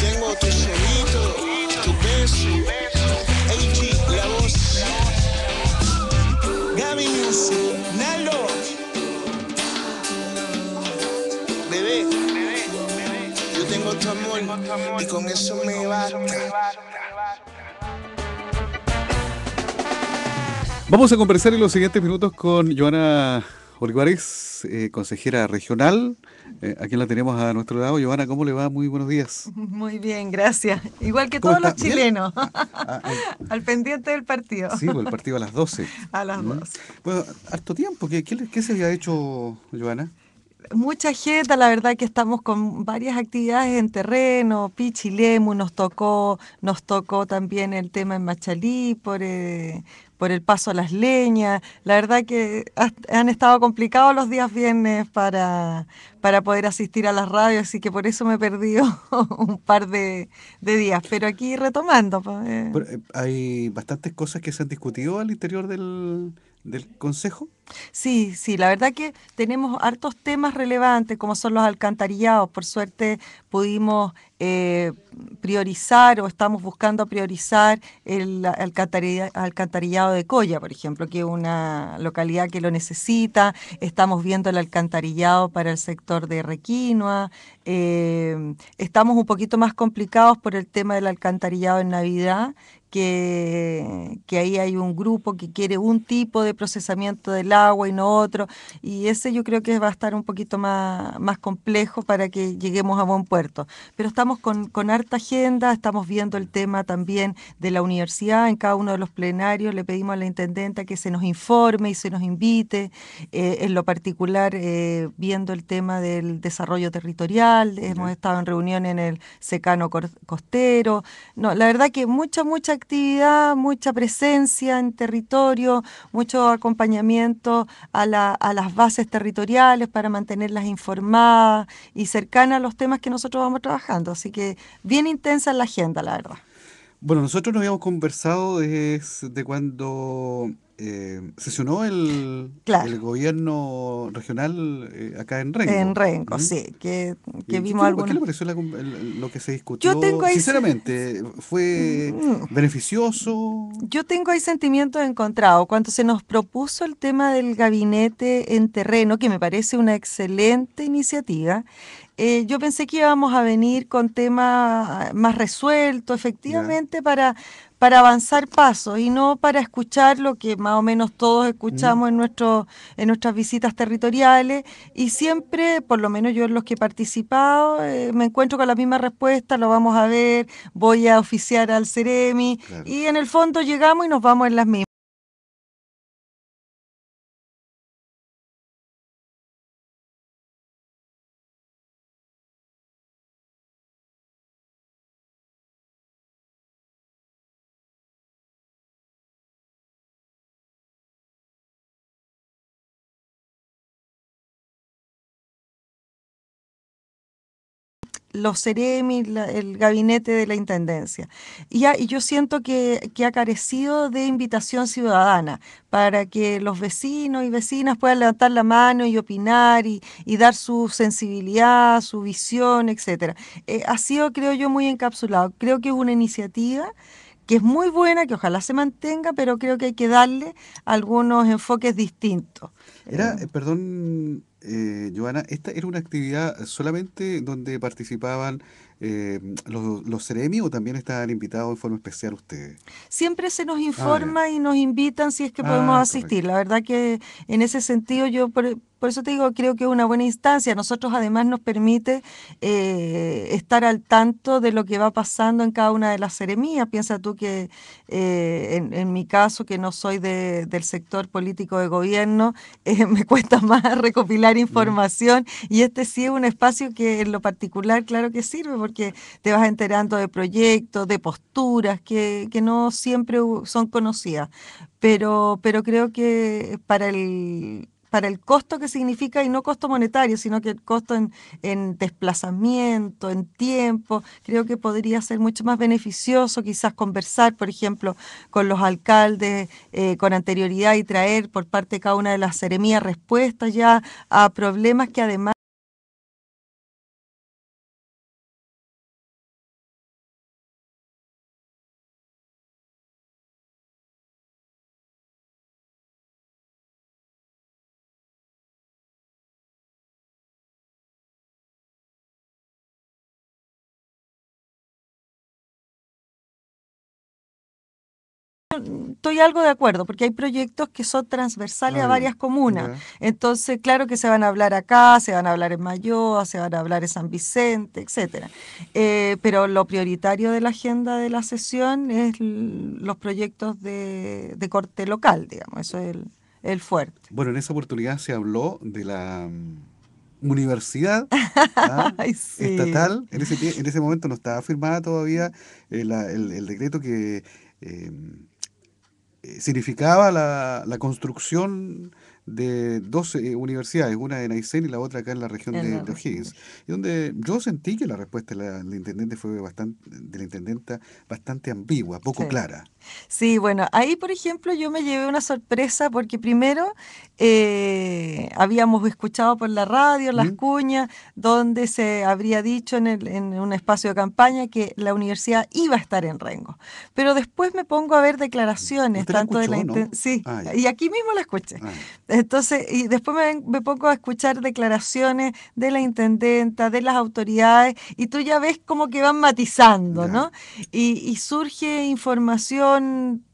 Tengo tu sonido, tu beso. AG, la voz. Gaby Naldo, bebé, Bebé, bebé. yo tengo tu amor y con eso me va. Vamos a conversar en los siguientes minutos con Joana Jorge eh, consejera regional. Eh, aquí la tenemos a nuestro lado. Giovanna, ¿cómo le va? Muy buenos días. Muy bien, gracias. Igual que todos los chilenos, ah, ah, al pendiente del partido. Sí, pues, el partido a las 12. A las 12. Mm. Bueno, harto tiempo. ¿Qué, qué, qué se había hecho, Giovanna? mucha jeta, la verdad que estamos con varias actividades en terreno, Pichilemu nos tocó, nos tocó también el tema en Machalí por, eh, el paso a las leñas. La verdad que han estado complicados los días viernes para, para poder asistir a las radios, así que por eso me he perdido un par de, días. Pero aquí retomando. Pues, eh. Eh, hay bastantes cosas que se han discutido al interior del, del Consejo? Sí, sí, la verdad que tenemos hartos temas relevantes, como son los alcantarillados. Por suerte pudimos eh, priorizar o estamos buscando priorizar el alcantarillado de Coya, por ejemplo, que es una localidad que lo necesita. Estamos viendo el alcantarillado para el sector de Requinoa. Eh, estamos un poquito más complicados por el tema del alcantarillado en Navidad que, ahí hay un grupo que quiere un tipo de procesamiento del agua y no otro, y ese yo creo que va a estar un poquito más, más complejo para que lleguemos a buen puerto. Pero estamos con, harta agenda, estamos viendo el tema también de la universidad en cada uno de los plenarios, le pedimos a la intendenta que se nos informe y se nos invite, eh, en lo particular eh, viendo el tema del desarrollo territorial, hemos estado en reunión en el secano costero, no, la verdad que mucha, mucha actividad, mucha presencia en territorio, mucho acompañamiento a, las bases territoriales para mantenerlas informadas y cercanas a los temas que nosotros vamos trabajando. Así que bien intensa la agenda, la verdad. Bueno, nosotros nos habíamos conversado desde cuando eh, sesionó el, gobierno regional eh, acá en Renco? En Renco, ¿Mm? sí, que, vimos algo. ¿Qué le pareció lo que se discutió? Sinceramente, ¿fue mm. beneficioso? Yo tengo ahí sentimientos encontrados. Cuando se nos propuso el tema del gabinete en terreno, que me parece una excelente iniciativa, eh, yo pensé que íbamos a venir con temas ah, más resueltos, efectivamente, para para avanzar pasos y no para escuchar lo que más o menos todos escuchamos en, mm. nuestro, en nuestras visitas territoriales y siempre, por lo menos yo en los que he participado, eh, me encuentro con la misma respuesta, lo vamos a ver, voy a oficiar al Ceremi y en el fondo llegamos y nos vamos en las mismas. los CEREMI, el gabinete de la Intendencia. Y, yo siento que, ha carecido de invitación ciudadana para que los vecinos y vecinas puedan levantar la mano y opinar y, dar su sensibilidad, su visión, etc. Eh, ha sido, creo yo, muy encapsulado. Creo que es una iniciativa que es muy buena, que ojalá se mantenga, pero creo que hay que darle algunos enfoques distintos. Era, eh, eh, perdón, eh, Joana, esta era una actividad solamente donde participaban eh, los, los Ceremi o también estaban invitados en forma especial ustedes? Siempre se nos ah, informa y nos invitan si es que podemos ah, asistir. La verdad que en ese sentido yo, por eso te digo, creo que es una buena instancia. Nosotros además nos permite eh, estar al tanto de lo que va pasando en cada una de las seremías. Piensa tú que eh, en, mi caso, que no soy del sector político de gobierno, eh, me cuesta más recopilar información y este sí es un espacio que en lo particular claro que sirve porque te vas enterando de proyectos, de posturas que, que no siempre son conocidas. Pero, pero creo que para el para el costo que significa, y no costo monetario, sino que el costo en, en, desplazamiento, en tiempo, creo que podría ser mucho más beneficioso quizás conversar, por ejemplo, con los alcaldes eh, con anterioridad y traer por parte de cada una de las seremías respuestas ya a problemas que además... Estoy algo de acuerdo, porque hay proyectos que son transversales a varias comunas. Entonces, claro que se van a hablar acá, se van a hablar en Mayoa, se van a hablar en San Vicente, etcétera. Eh, pero lo prioritario de la agenda de la sesión es los proyectos de, corte local, digamos, eso es el, fuerte. Bueno, en esa oportunidad se habló de la mm, universidad ¿ah? estatal. En ese, momento no estaba firmada todavía eh, el, decreto que... Em, eh, significaba la, la construcción de dos eh, universidades, una en Aysén y la otra acá en la región de, O'Higgins, y donde yo sentí que la respuesta del intendente fue bastante, de la intendenta bastante ambigua, poco clara. Sí, bueno, ahí por ejemplo yo me llevé una sorpresa porque primero eh, habíamos escuchado por la radio las ¿Mm? cuñas donde se habría dicho en, un espacio de campaña que la universidad iba a estar en Rengo. Pero después me pongo a ver declaraciones, tanto de la... ¿no? Sí, ah, y aquí mismo la escuché. Ah, Entonces, y después me, pongo a escuchar declaraciones de la intendenta, de las autoridades, y tú ya ves como que van matizando, ¿no? y surge información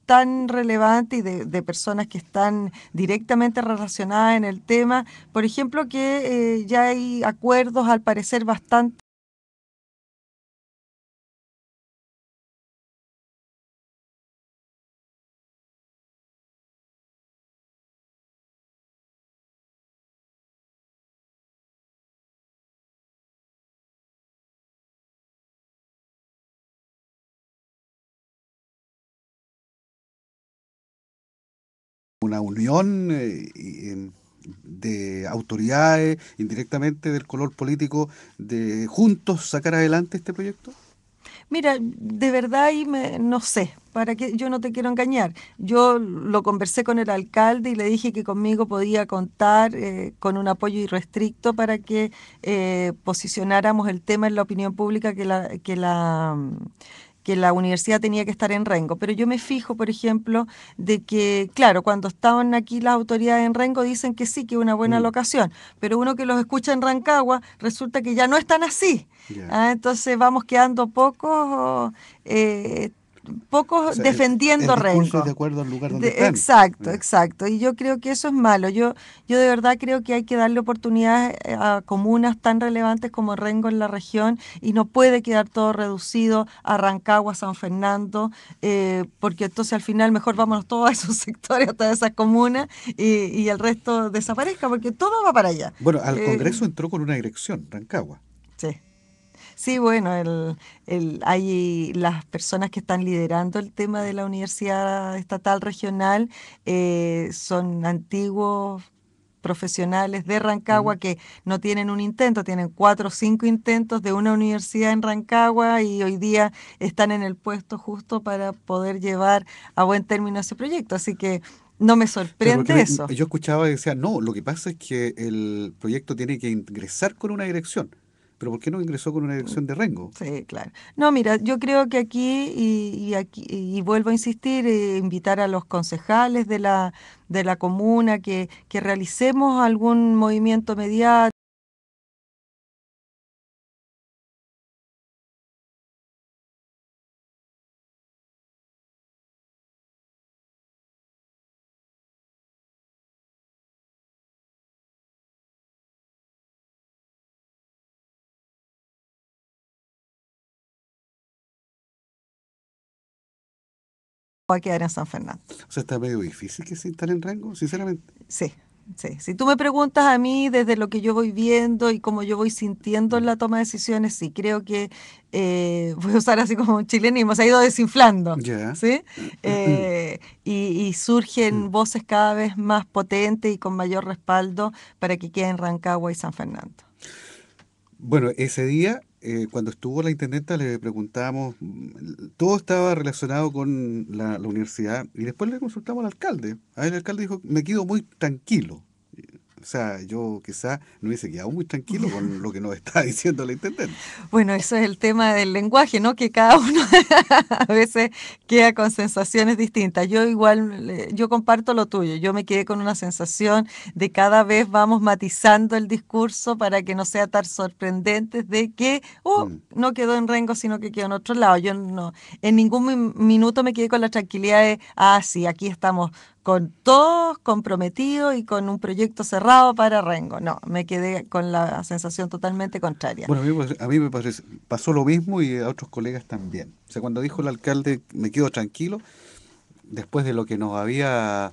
tan relevante y de, personas que están directamente relacionadas en el tema. Por ejemplo, que eh, ya hay acuerdos al parecer bastante unión eh, eh, de autoridades, indirectamente del color político, de juntos sacar adelante este proyecto? Mira, de verdad y me, no sé, para que yo no te quiero engañar. Yo lo conversé con el alcalde y le dije que conmigo podía contar eh, con un apoyo irrestricto para que posicionáramos el tema en la opinión pública que la que la que la universidad tenía que estar en Rengo. Pero yo me fijo, por ejemplo, de que, claro, cuando estaban aquí las autoridades en Rengo dicen que sí, que es una buena mm. locación, pero uno que los escucha en Rancagua resulta que ya no están así. Ah, entonces vamos quedando pocos eh, pocos defendiendo Rengo de acuerdo lugar Exacto, mm. exacto. Y yo creo que eso es malo. Yo, yo de verdad creo que hay que darle oportunidades eh, a comunas tan relevantes como Rengo en la región y no puede quedar todo reducido a Rancagua, San Fernando, eh, porque entonces al final mejor vámonos todos a esos sectores, a todas esas comunas y, y el resto desaparezca, porque todo va para allá. Bueno, al eh, Congreso entró con una dirección, Rancagua. Sí. Sí, bueno, hay las personas que están liderando el tema de la Universidad Estatal Regional, eh, son antiguos profesionales de Rancagua que no tienen un intento, tienen cuatro o cinco intentos de una universidad en Rancagua y hoy día están en el puesto justo para poder llevar a buen término ese proyecto. Así que no me sorprende eso. Yo escuchaba y decía, no, lo que pasa es que el proyecto tiene que ingresar con una dirección pero ¿por qué no ingresó con una elección de Rengo? Sí, claro. No, mira, yo creo que aquí, y, y aquí, y vuelvo a insistir, eh, invitar a los concejales de la, de la comuna que, que realicemos algún movimiento mediático va a quedar en San Fernando. O sea, está medio difícil que se instale en Rango, sinceramente. Sí, sí. Si tú me preguntas a mí desde lo que yo voy viendo y cómo yo voy sintiendo en la toma de decisiones, sí, creo que eh, voy a usar así como un chilenismo, se ha ido desinflando. ¿sí? Eh, y, y, surgen mm. voces cada vez más potentes y con mayor respaldo para que queden Rancagua y San Fernando. Bueno, ese día eh, cuando estuvo la intendenta le preguntamos, mm, todo estaba relacionado con la, universidad y después le consultamos al alcalde. Ahí el alcalde dijo, me quedo muy tranquilo. O sea, yo quizás no hubiese quedado muy tranquilo con lo que nos está diciendo la intendente. Bueno, eso es el tema del lenguaje, ¿no? Que cada uno a veces queda con sensaciones distintas. Yo igual, eh, yo comparto lo tuyo. Yo me quedé con una sensación de cada vez vamos matizando el discurso para que no sea tan sorprendente de que, oh, no quedó en Rengo, sino que quedó en otro lado. Yo no, en ningún minuto me quedé con la tranquilidad de, ah, sí, aquí estamos con todos comprometidos y con un proyecto cerrado para Rengo. No, me quedé con la sensación totalmente contraria. Bueno, a mí, me parece, pasó lo mismo y a otros colegas también. O sea, cuando dijo el alcalde, me quedo tranquilo, después de lo que nos había,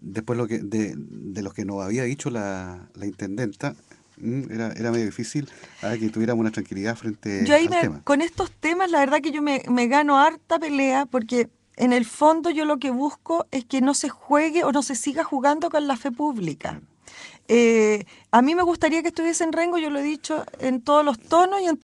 después lo que, de, de lo que nos había dicho la, la intendenta, mm, era, era, medio difícil ah, que tuviéramos una tranquilidad frente yo ahí me, Con estos temas, la verdad que yo me, me, gano harta pelea porque en el fondo yo lo que busco es que no se juegue o no se siga jugando con la fe pública. Mm. Eh, a mí me gustaría que estuviese en Rengo, yo lo he dicho en todos los tonos y en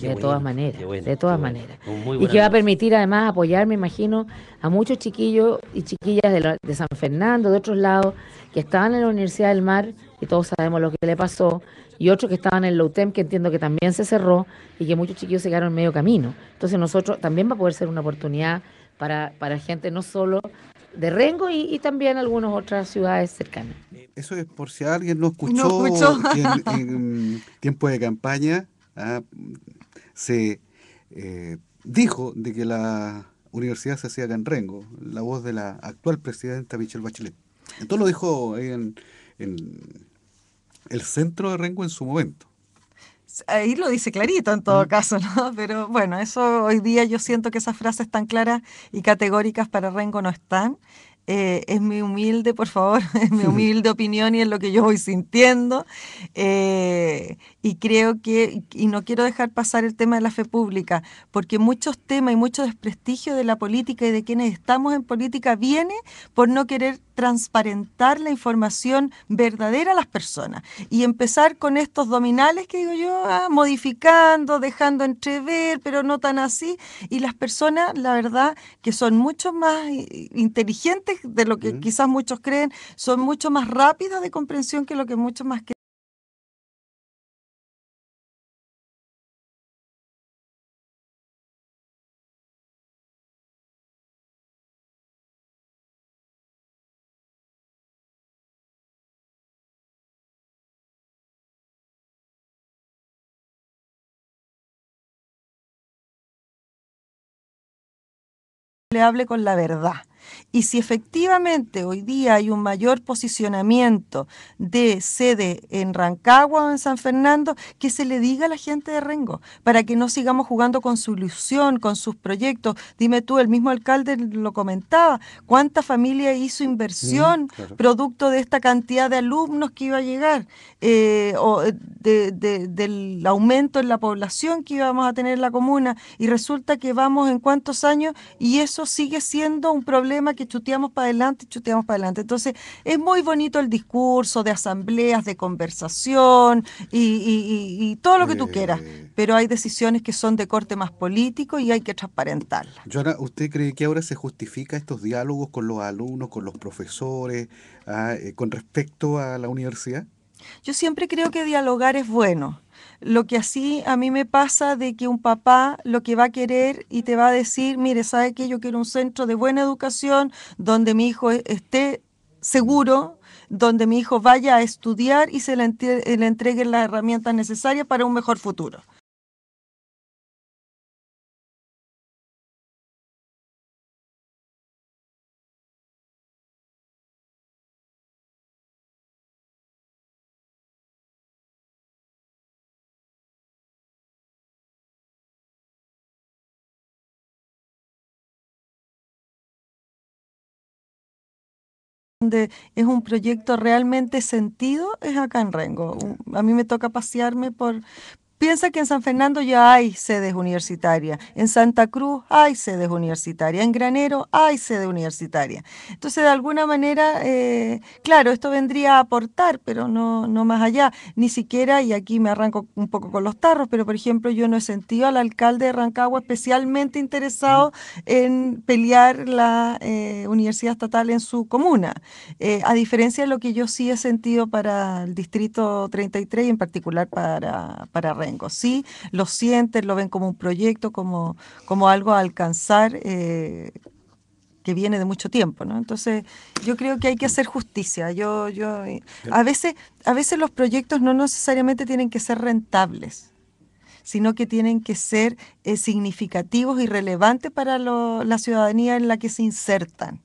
de todas maneras, de todas maneras. Y que va a permitir además apoyar, me imagino, a muchos chiquillos y chiquillas de, San Fernando, de otros lados, que estaban en la Universidad del Mar, y todos sabemos lo que le pasó, y otros que estaban en la UTEM, que entiendo que también se cerró, y que muchos chiquillos se quedaron en medio camino. Entonces nosotros también va a poder ser una oportunidad para, gente no solo de Rengo y, también algunas otras ciudades cercanas. Eh, eso es por si alguien no escuchó, En, tiempo de campaña. Ah, se eh, dijo de que la universidad se hacía acá en Rengo, la voz de la actual presidenta Michelle Bachelet. Entonces lo dijo en, en el centro de Rengo en su momento. Ahí lo dice clarito en todo caso, ¿no? Pero bueno, eso hoy día yo siento que esas frases tan claras y categóricas para Rengo no están. Eh, es mi humilde, por favor, es mi humilde opinión y es lo que yo voy sintiendo. Eh, y creo que, y no quiero dejar pasar el tema de la fe pública, porque muchos temas y mucho desprestigio de la política y de quienes estamos en política viene por no querer transparentar la información verdadera a las personas y empezar con estos dominales que digo yo, ah, modificando, dejando entrever, pero no tan así. Y las personas, la verdad, que son mucho más inteligentes de lo que mm. quizás muchos creen, son mucho más rápidas de comprensión que lo que muchos más creen. hable con la verdad. Y si efectivamente hoy día hay un mayor posicionamiento de sede en Rancagua o en San Fernando, que se le diga a la gente de Rengo, para que no sigamos jugando con su ilusión, con sus proyectos. Dime tú, el mismo alcalde lo comentaba, ¿cuánta familia hizo inversión producto de esta cantidad de alumnos que iba a llegar? Eh, o eh, del aumento en la población que íbamos a tener en la comuna, y resulta que vamos en cuántos años y eso sigue siendo un problema que chuteamos para adelante, chuteamos para adelante. Entonces, es muy bonito el discurso de asambleas, de conversación y, todo lo que tú eh, quieras, pero hay decisiones que son de corte más político y hay que transparentarlas. Joana, ¿usted cree que ahora se justifica estos diálogos con los alumnos, con los profesores, ah, eh, con respecto a la universidad? Yo siempre creo que dialogar es bueno lo que así a mí me pasa de que un papá lo que va a querer y te va a decir, mire, ¿sabe qué? Yo quiero un centro de buena educación donde mi hijo e-, esté seguro, donde mi hijo vaya a estudiar y se le, le entreguen las herramientas necesarias para un mejor futuro. donde es un proyecto realmente sentido es acá en Rengo. A mí me toca pasearme por, Piensa que en San Fernando ya hay sedes universitarias, en Santa Cruz hay sedes universitarias, en Granero hay sede universitaria. Entonces, de alguna manera, eh, claro, esto vendría a aportar, pero no, no más allá. Ni siquiera, y aquí me arranco un poco con los tarros, pero por ejemplo, yo no he sentido al alcalde de Rancagua especialmente interesado en pelear la eh, universidad estatal en su comuna, eh, a diferencia de lo que yo sí he sentido para el Distrito 33 y en particular para, para vengo. Sí, lo sienten, lo ven como un proyecto, como, como algo a alcanzar. Eh, que viene de mucho tiempo, Entonces, yo creo que hay que hacer justicia. Yo, yo, a veces, a veces los proyectos no necesariamente tienen que ser rentables, sino que tienen que ser eh, significativos y relevantes para la ciudadanía en la que se insertan.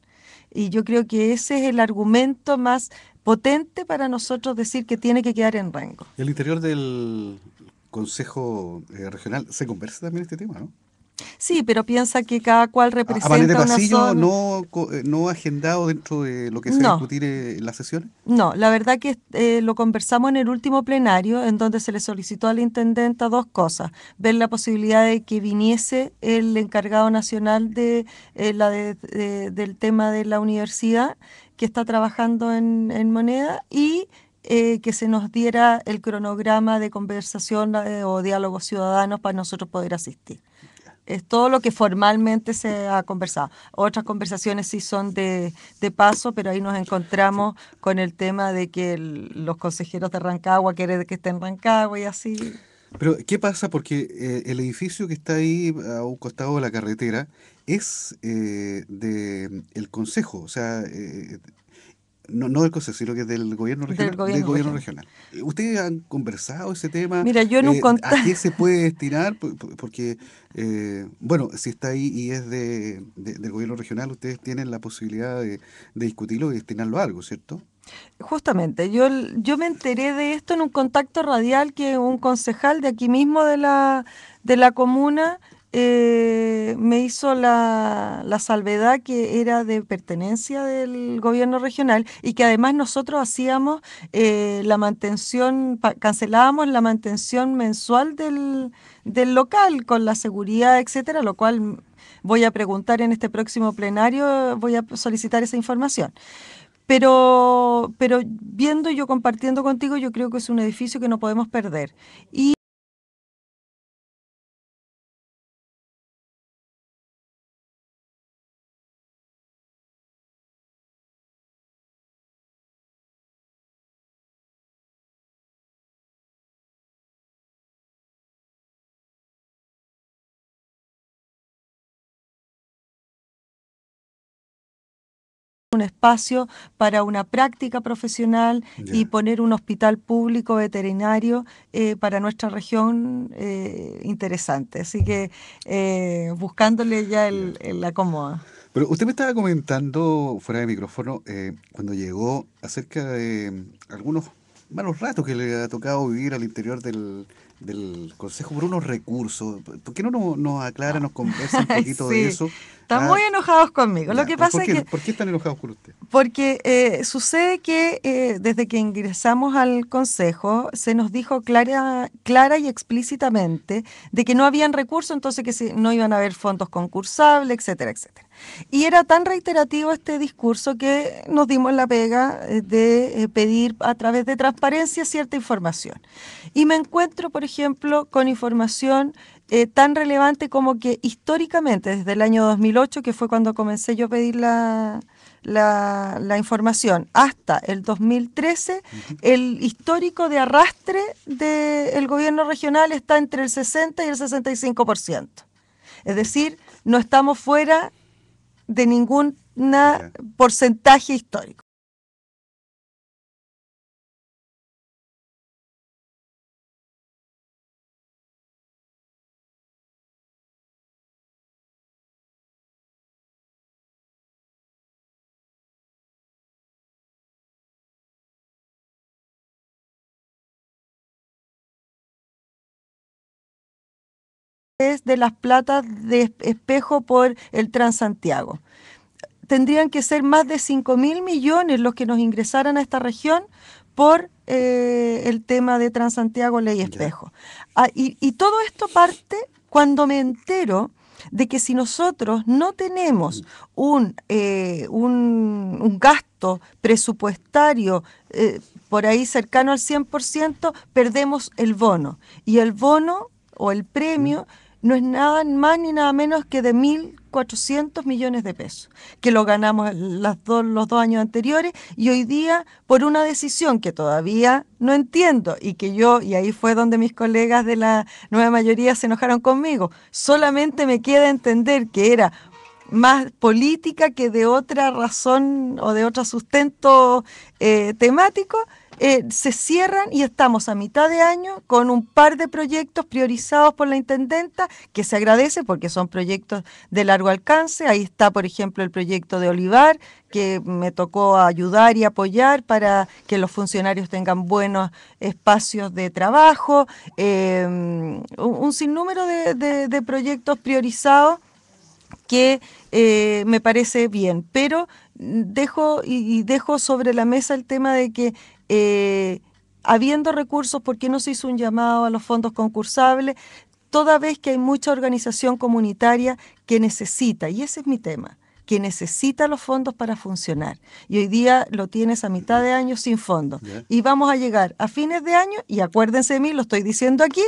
Y yo creo que ese es el argumento más potente para nosotros decir que tiene que quedar en rango. El interior del Consejo eh, Regional, se conversa también este tema, ¿no? Sí, pero piensa que cada cual representa. ¿A pasillo una zona... no, eh, no agendado dentro de lo que se no. Eh, en las sesiones? No, la verdad que lo conversamos en el último plenario, en donde se le solicitó a la intendenta dos cosas: ver la posibilidad de que viniese el encargado nacional de, la del tema de la universidad, que está trabajando en, en moneda, y eh, que se nos diera el cronograma de conversación eh, o diálogo ciudadanos para nosotros poder asistir. Es todo lo que formalmente se ha conversado. Otras conversaciones sí son de, paso, pero ahí nos encontramos con el tema de que los consejeros de Rancagua quieren que estén en Rancagua y así. Pero, ¿qué pasa? Porque eh, el edificio que está ahí a un costado de la carretera es del consejo, o sea, no, no del Consejo, sino que del gobierno regional. Del gobierno, regional. Eh, ¿Ustedes han conversado ese tema? Mira, yo en un eh, ¿A qué se puede estirar? Porque, eh, bueno, si está ahí y es de, del gobierno regional, ustedes tienen la posibilidad de, discutirlo y destinarlo a algo, ¿cierto? Justamente, yo, yo me enteré de esto en un contacto radial que un concejal de aquí mismo de la, de la comuna eh, me hizo la, la, salvedad que era de pertenencia del gobierno regional y que además nosotros hacíamos eh, la mantención, cancelábamos la mantención mensual del, local con la seguridad, etcétera, lo cual voy a preguntar en este próximo plenario, voy a solicitar esa información pero, pero viendo yo compartiendo contigo, yo creo que es un edificio que no podemos perder. Y espacio para una práctica profesional y poner un hospital público veterinario eh, para nuestra región eh, interesante. Así que eh, buscándole ya el, el acomodo. Pero usted me estaba comentando fuera de micrófono cuando llegó acerca de em, algunos malos ratos que le ha tocado vivir al interior del, del Consejo por unos recursos. ¿Por qué no nos, aclara, nos conversa un poquito de eso? Están ah, muy enojados conmigo. Lo que pues, pasa ¿Por qué están enojados con usted? Porque eh, sucede que eh, desde que ingresamos al Consejo se nos dijo clara, clara y explícitamente de que no habían recursos, entonces que no iban a haber fondos concursables, etcétera, etcétera. Y era tan reiterativo este discurso que nos dimos la pega eh, de pedir a través de transparencia cierta información. Y me encuentro, por ejemplo, ejemplo, con información eh, tan relevante como que históricamente, desde el año 2008, que fue cuando comencé yo a pedir la, información, hasta el 2013, el histórico de arrastre del gobierno regional está entre el 60 y el 65%. Es decir, no estamos fuera de ningún porcentaje histórico. de las platas de espejo por el Transantiago. Tendrían que ser más de 5 mil millones los que nos ingresaran a esta región por eh, el tema de Transantiago Ley Espejo. Ah, y, todo esto parte cuando me entero de que si nosotros no tenemos un, eh, un, gasto presupuestario eh, por ahí cercano al 100%, perdemos el bono. Y el bono o el mm. premio no es nada más ni nada menos que de 1.400 millones de pesos, que lo ganamos los dos años anteriores y hoy día por una decisión que todavía no entiendo y que yo, y ahí fue donde mis colegas de la nueva mayoría se enojaron conmigo, solamente me queda entender que era más política que de otra razón o de otro sustento eh, temático, eh, se cierran y estamos a mitad de año con un par de proyectos priorizados por la intendenta, que se agradece porque son proyectos de largo alcance. Ahí está, por ejemplo, el proyecto de Olivar, que me tocó ayudar y apoyar para que los funcionarios tengan buenos espacios de trabajo, em, un, sinnúmero de, proyectos priorizados que eh, me parece bien, pero dejo y, dejo sobre la mesa el tema de que eh, habiendo recursos, ¿por qué no se hizo un llamado a los fondos concursables? Toda vez que hay mucha organización comunitaria que necesita, y ese es mi tema, que necesita los fondos para funcionar. Y hoy día lo tienes a mitad de año sin fondos. Y vamos a llegar a fines de año, y acuérdense de mí, lo estoy diciendo aquí,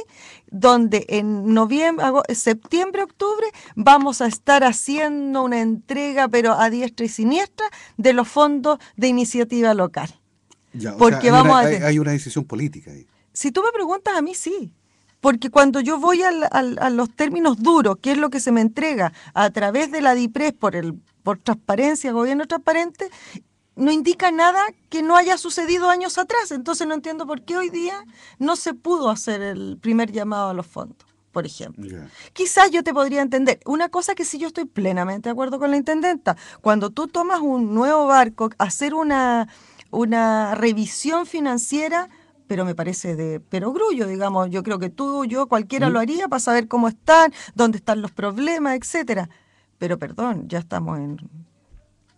donde en noviembre, eh, septiembre, octubre, vamos a estar haciendo una entrega, pero a diestra y siniestra, de los fondos de iniciativa local porque vamos a hay, una decisión política ahí. Si tú me preguntas a mí, sí. Porque cuando yo voy a los términos duros, que es lo que se me entrega a través de la DIPRES por, el, por transparencia, gobierno transparente, no indica nada que no haya sucedido años atrás. Entonces no entiendo por qué hoy día no se pudo hacer el primer llamado a los fondos, por ejemplo. Quizás yo te podría entender. Una cosa que sí yo estoy plenamente de acuerdo con la intendenta, cuando tú tomas un nuevo barco, hacer una una revisión financiera, pero me parece de perogrullo, digamos, yo creo que tú, yo, cualquiera lo haría para saber cómo están, dónde están los problemas, etcétera. Pero perdón, ya estamos en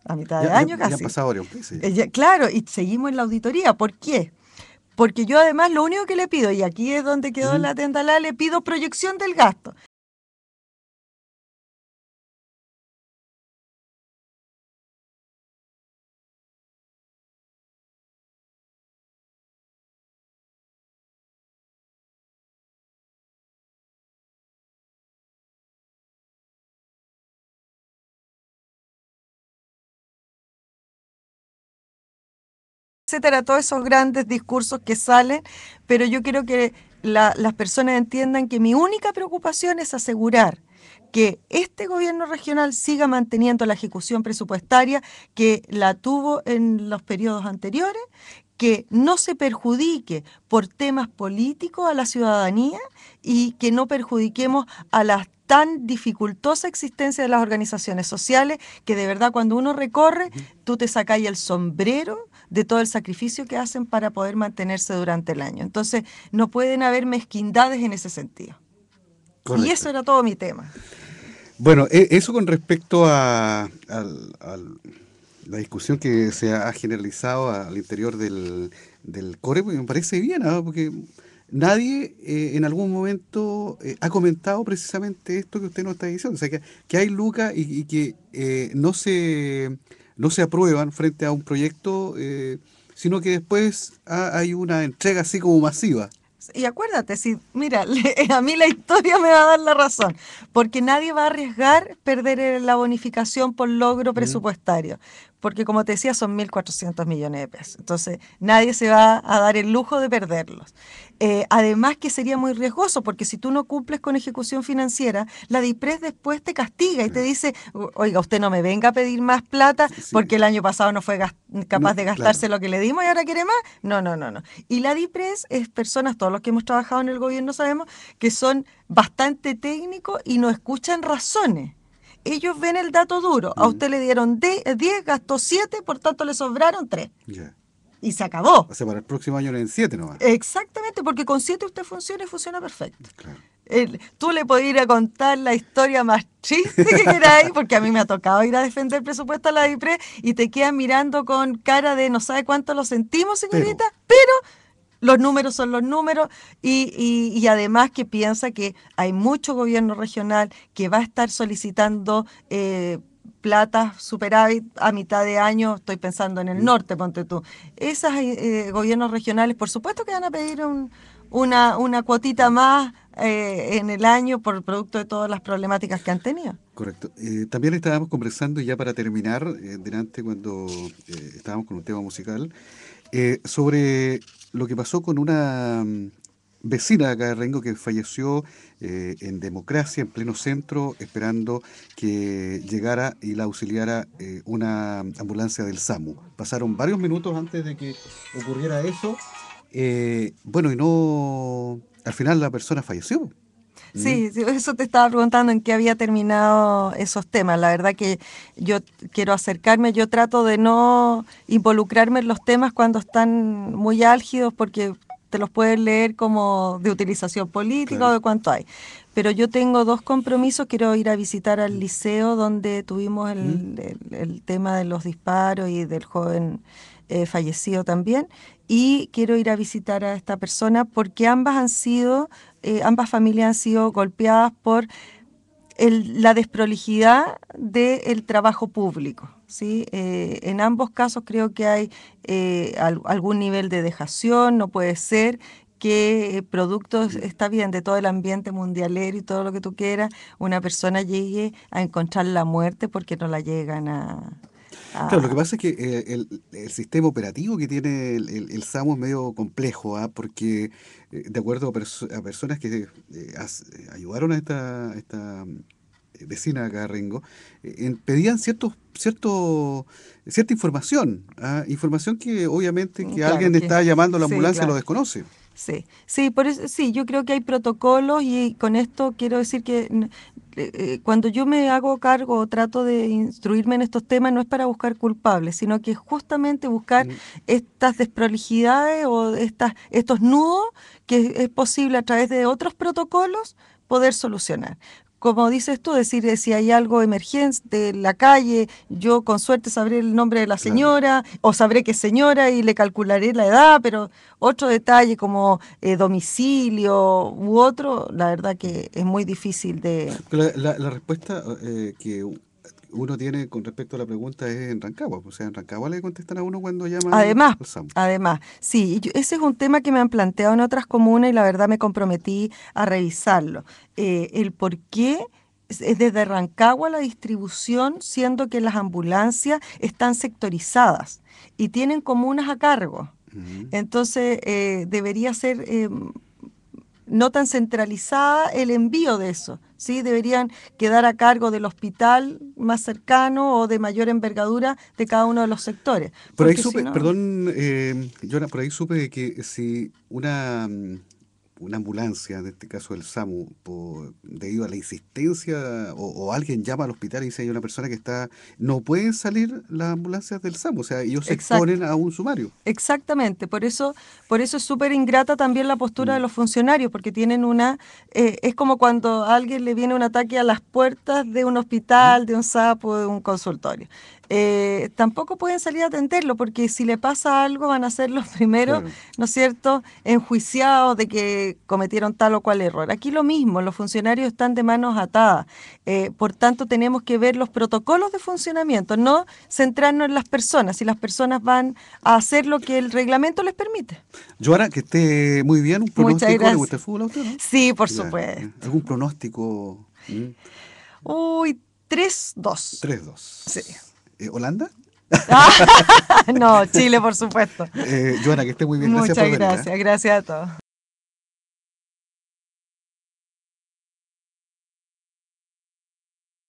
a mitad de año casi. Eh, ya pasado meses. claro, y seguimos en la auditoría. ¿Por qué? Porque yo además lo único que le pido, y aquí es donde quedó la tendalá, le pido proyección del gasto. etcétera, todos esos grandes discursos que salen, pero yo quiero que las personas entiendan que mi única preocupación es asegurar que este gobierno regional siga manteniendo la ejecución presupuestaria que la tuvo en los periodos anteriores, que no se perjudique por temas políticos a la ciudadanía y que no perjudiquemos a las tan dificultosa existencia de las organizaciones sociales que de verdad cuando uno recorre, tú te sacáis el sombrero de todo el sacrificio que hacen para poder mantenerse durante el año. Entonces, no pueden haber mezquindades en ese sentido. Y eso era todo mi tema. Bueno, e, eso con respecto a, la discusión que se ha generalizado al interior del, del core, pues, me parece bien, ¿ah? porque nadie eh, en algún momento eh, ha comentado precisamente esto que usted nos está diciendo, o sea, que, que hay lucas y, que eh, no se no se aprueban frente a un proyecto, eh, sino que después ah, hay una entrega así como masiva. Y acuérdate, si, mira, a mí la historia me va a dar la razón, porque nadie va a arriesgar perder eh, la bonificación por logro mm. presupuestario porque como te decía, son 1.400 millones de pesos. Entonces, nadie se va a dar el lujo de perderlos. Eh, además que sería muy riesgoso, porque si tú no cumples con ejecución financiera, la DIPRES después te castiga y te dice, oiga, usted no me venga a pedir más plata porque el año pasado no fue capaz de gastarse lo que le dimos y ahora quiere más. No, no, no, no. Y la DIPRES es personas, todos los que hemos trabajado en el gobierno sabemos, que son bastante técnicos y no escuchan razones ellos ven el dato duro. A usted le dieron 10, eh, gastó 7, por tanto le sobraron 3. Y se acabó. O sea, para el próximo año en 7 nomás. Exactamente, porque con 7 usted funciona y funciona perfecto. Claro. tú le puedes ir a contar la historia más chiste que queráis, porque a mí me ha tocado ir a defender el presupuesto a la IPRE y te quedan mirando con cara de no sabe cuánto lo sentimos, señorita, pero los números son los números y, además que piensa que hay mucho gobierno regional que va a estar solicitando eh, plata superávit a mitad de año, estoy pensando en el norte, ponte tú. Esos eh, gobiernos regionales, por supuesto que van a pedir una, una cuotita más eh, en el año por producto de todas las problemáticas que han tenido. Correcto. Eh, también estábamos conversando ya para terminar, delante cuando estábamos con un tema musical, sobre lo que pasó con una mm, vecina acá de Rengo que falleció eh, en democracia, en pleno centro, esperando que llegara y la auxiliara eh, una ambulancia del SAMU. Pasaron varios minutos antes de que ocurriera eso. Eh, bueno, y no. Al final la persona falleció. Sí, eso te estaba preguntando en qué había terminado esos temas. La verdad que yo quiero acercarme, yo trato de no involucrarme en los temas cuando están muy álgidos porque te los puedes leer como de utilización política o de cuánto hay. Pero yo tengo dos compromisos, quiero ir a visitar al liceo donde tuvimos el, el, tema de los disparos y del joven eh, fallecido también, y quiero ir a visitar a esta persona porque ambas han sido eh, ambas familias han sido golpeadas por la desprolijidad del trabajo público. ¿sí? Eh, en ambos casos creo que hay eh, algún nivel de dejación, no puede ser que productos, está bien, de todo el ambiente mundialero y todo lo que tú quieras, una persona llegue a encontrar la muerte porque no la llegan a, Claro, lo que ah. pasa es que eh, el, sistema operativo que tiene el, el, SAMU es medio complejo, ¿ah? porque eh, de acuerdo a, personas que eh, ayudaron a esta, esta vecina acá, Rengo, pedían ciertos, cierto, cierta información, ¿ah? información que obviamente mm, que alguien está llamando a la ambulancia lo desconoce. Sí, sí, por eso, sí, yo creo que hay protocolos y con esto quiero decir que eh, eh, cuando yo me hago cargo o trato de instruirme en estos temas, no es para buscar culpables, sino que es justamente buscar mm. estas desprolijidades o estas, estos nudos que es posible a través de otros protocolos poder solucionar como dices tú, decir eh, si hay algo emergente en la calle, yo con suerte sabré el nombre de la señora o sabré qué señora y le calcularé la edad, pero otro detalle como eh, domicilio u otro, la verdad que es muy difícil de... La, respuesta eh, que uno tiene con respecto a la pregunta es en Rancagua. Pues, o sea, en Rancagua le contestan a uno cuando llama además, al SAM. Además, sí, ese es un tema que me han planteado en otras comunas y la verdad me comprometí a revisarlo. Eh, el por qué es desde Rancagua la distribución, siendo que las ambulancias están sectorizadas y tienen comunas a cargo. Entonces, eh, debería ser eh, no tan centralizada el envío de eso. ¿sí? Deberían quedar a cargo del hospital más cercano o de mayor envergadura de cada uno de los sectores. Por ahí supe, perdón, eh, por ahí supe que si una mm, una ambulancia, en este caso el SAMU, debido a la insistencia o, alguien llama al hospital y dice hay una persona que está... No pueden salir las ambulancias del SAMU, o sea, ellos se exponen a un sumario. Exactamente, por eso, por eso es súper ingrata también la postura de mm. los funcionarios, porque tienen una... Eh, es como cuando a alguien le viene un ataque a las puertas de un hospital, de un SAP de un consultorio. Eh, tampoco pueden salir a atenderlo, porque si le pasa algo van a ser los primeros, ¿no es cierto?, enjuiciados de que cometieron tal o cual error. Aquí lo mismo, los funcionarios están de manos atadas. Eh, por tanto, tenemos que ver los protocolos de funcionamiento, no centrarnos en las personas, si las personas van a hacer lo que el reglamento les permite. Joana, que esté muy bien, un pronóstico de este fútbol Sí, por supuesto. ¿Algún pronóstico? Mm. Uy, 3-2. 3-2. Sí. Eh, ¿Holanda? Ah, no, Chile, por supuesto. Eh, Joana, que esté muy bien. Muchas ¿eh? gracias, gracias a todos.